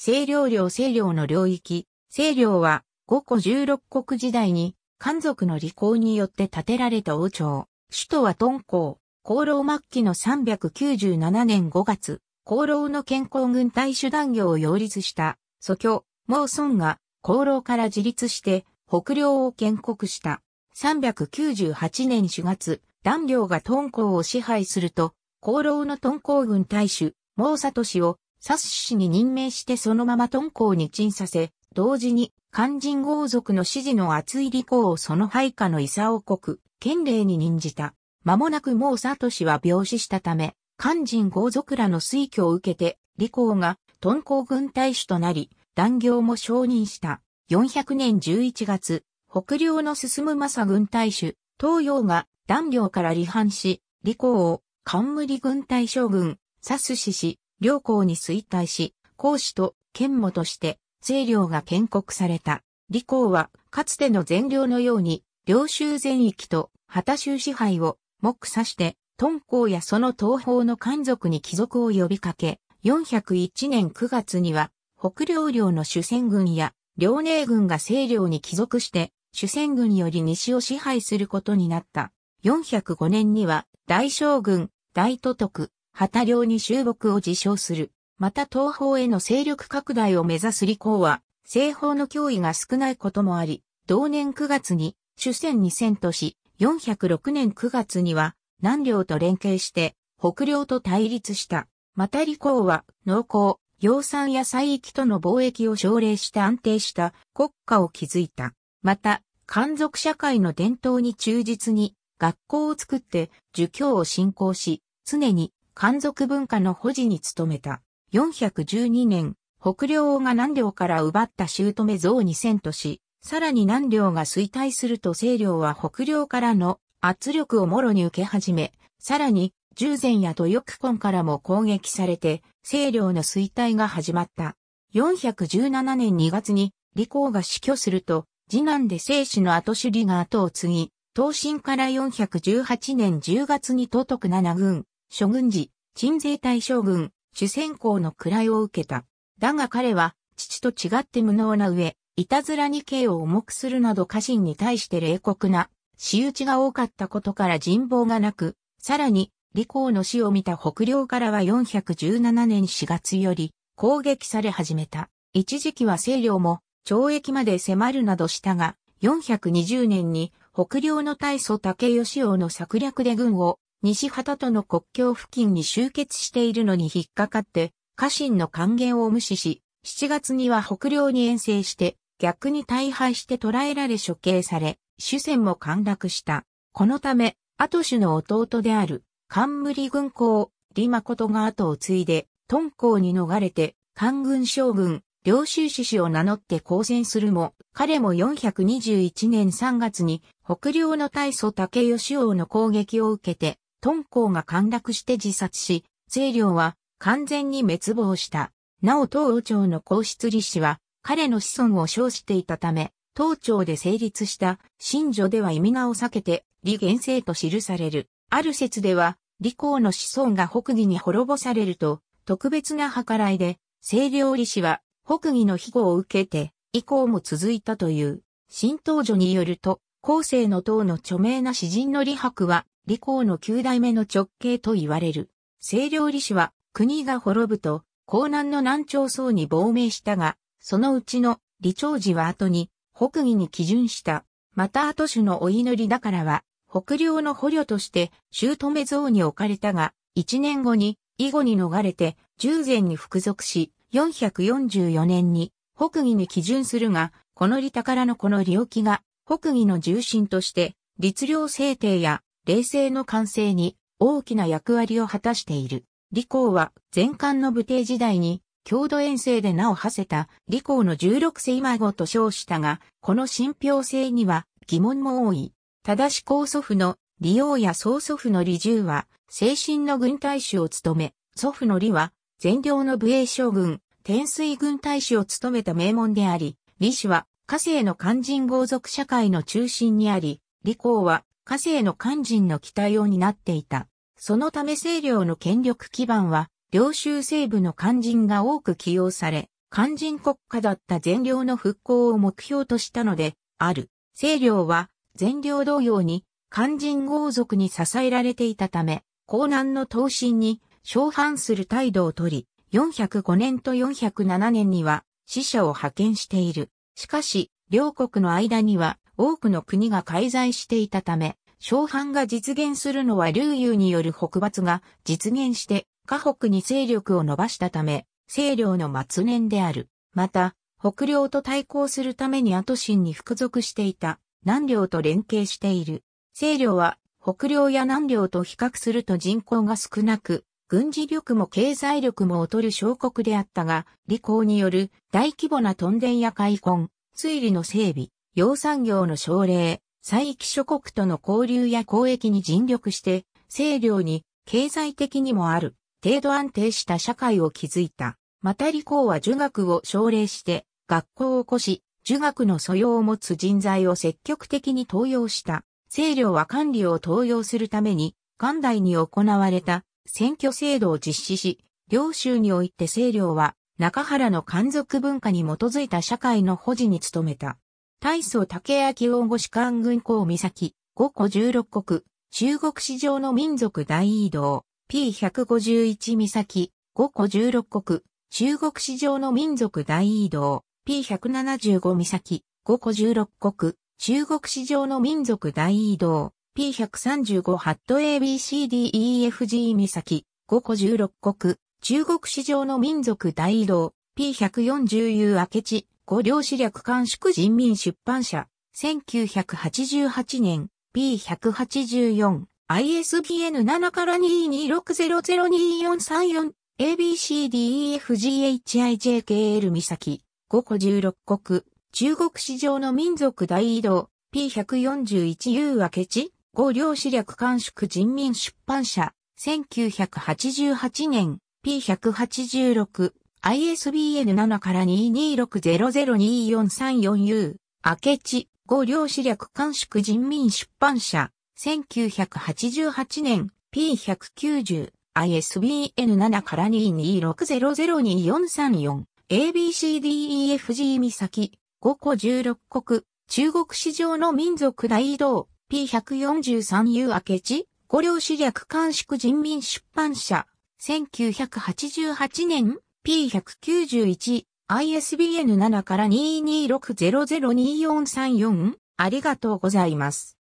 清涼領清涼の領域、清涼は五個十六国時代に漢族の利口によって建てられた王朝。首都は敦煌、功労末期の397年5月、功労の健康軍隊手団業を擁立した、祖居、毛孫が功労から自立して北領を建国した。398年4月、団領が敦煌を支配すると、功労の敦煌軍大使、毛里氏をサス氏に任命してそのまま敦煌に鎮させ、同時に肝心豪族の支持の厚い利口をその配下の伊サオ国、県令に任じた。間もなくもうサトシは病死したため、肝心豪族らの推挙を受けて、李口が敦煌軍大使となり、断業も承認した。400年11月、北領の進む正軍大使、東洋が断領から離反し、李口を冠軍大将軍、サス氏氏、両校に衰退し、公使と剣母として西領が建国された。李公は、かつての全領のように、領州全域と旗州支配を目指して、敦煌やその東方の漢族に帰属を呼びかけ、401年9月には、北領領の主戦軍や、両寧軍が西領に帰属して、主戦軍より西を支配することになった。405年には、大将軍、大都督、旗領に収穫を自称する。また東方への勢力拡大を目指す李光は、西方の脅威が少ないこともあり、同年9月に、主戦に戦とし、406年9月には、南領と連携して、北領と対立した。また李光は、農耕、養蚕や採域との貿易を奨励して安定した国家を築いた。また、漢族社会の伝統に忠実に、学校を作って、儒教を信仰し、常に漢族文化の保持に努めた。412年、北領王が南領から奪った姑像に遷都し、さらに南領が衰退すると西領は北領からの圧力をもろに受け始め、さらに、従前や土翼根からも攻撃されて、西領の衰退が始まった。417年2月に、李光が死去すると、次男で生死の後主理が後を継ぎ、東進から418年10月に都督七軍、諸軍事、鎮西大将軍、主戦校の位を受けた。だが彼は、父と違って無能な上、いたずらに刑を重くするなど家臣に対して冷酷な、仕打ちが多かったことから人望がなく、さらに、李光の死を見た北領からは417年4月より、攻撃され始めた。一時期は西領も、懲役まで迫るなどしたが、420年に、北領の大祖武義王の策略で軍を西畑との国境付近に集結しているのに引っかかって、家臣の還元を無視し、7月には北領に遠征して、逆に大敗して捕らえられ処刑され、主戦も陥落した。このため、後主の弟である、冠軍校、李誠が後を継いで、敦煌に逃れて、官軍将軍、領収志士を名乗って交戦するも、彼も421年3月に、北領の大祖竹義王の攻撃を受けて、敦煌が陥落して自殺し、清涼は完全に滅亡した。なお東王朝の皇室理氏は彼の子孫を称していたため、東朝で成立した新女では意味名を避けて李元生と記される。ある説では、李公の子孫が北義に滅ぼされると、特別な計らいで、清涼理氏は北義の庇護を受けて、以降も続いたという、新東女によると、後世の党の著名な詩人の李白は、李公の九代目の直系と言われる。清涼李氏は、国が滅ぶと、江南の南朝層に亡命したが、そのうちの李長寺は後に、北義に基準した。また後種のお祈りだからは、北領の捕虜として、姑像に置かれたが、一年後に、以後に逃れて、従前に服属し、444年に、北義に基準するが、この利宝のこの領域が、北義の重臣として、律令制定や冷静の完成に大きな役割を果たしている。李光は前漢の武帝時代に郷土遠征で名を馳せた李光の16世孫と称したが、この信憑性には疑問も多い。ただし高祖父の李王や曹祖父の李重は、精神の軍隊主を務め、祖父の李は、善良の武衛将軍、天水軍隊主を務めた名門であり、李氏は火星の肝心豪族社会の中心にあり、李光は火星の肝心の期待を担っていた。そのため清領の権力基盤は、領州西部の肝心が多く起用され、肝心国家だった全領の復興を目標としたので、ある。清領は、全領同様に、肝心豪族に支えられていたため、江南の闘神に、相反する態度をとり、405年と407年には、死者を派遣している。しかし、両国の間には多くの国が介在していたため、商販が実現するのは流遊による北伐が実現して、河北に勢力を伸ばしたため、勢領の末年である。また、北領と対抗するために後進に服属していた南領と連携している。勢領は北領や南領と比較すると人口が少なく、軍事力も経済力も劣る小国であったが、理工による大規模なトンデンや開墾、水利の整備、養産業の奨励、再域諸国との交流や交易に尽力して、清涼に経済的にもある程度安定した社会を築いた。また理工は儒学を奨励して、学校を起こし、儒学の素養を持つ人材を積極的に登用した。清涼は管理を登用するために、元代に行われた選挙制度を実施し、両州において清涼は中原の漢族文化に基づいた社会の保持に努めた。大層竹明大士官軍港岬、五個十六国、中国史上の民族大移動、P151 岬、五個十六国、中国史上の民族大移動、P175 岬、五個十六国、中国史上の民族大移動、P135 ハット ABCDEFG 岬5個16国中国史上の民族大移動 P140U 明智五両史略監縮人民出版社1988年 P184 ISBN7 から226002434 ABCDEFGHIJKL 岬5個16国中国史上の民族大移動 P141U 明智五両史略官縮人民出版社、1988年、P186、ISBN7 から 226002434U、明智、五両史略官縮人民出版社、1988年、P190、ISBN7 から226002434、ABCDEFG 岬、5個16国、中国史上の民族大移動、P143U 明智、五両史略監縮人民出版社、1988年 P191、ISBN7 から22600243 4ありがとうございます。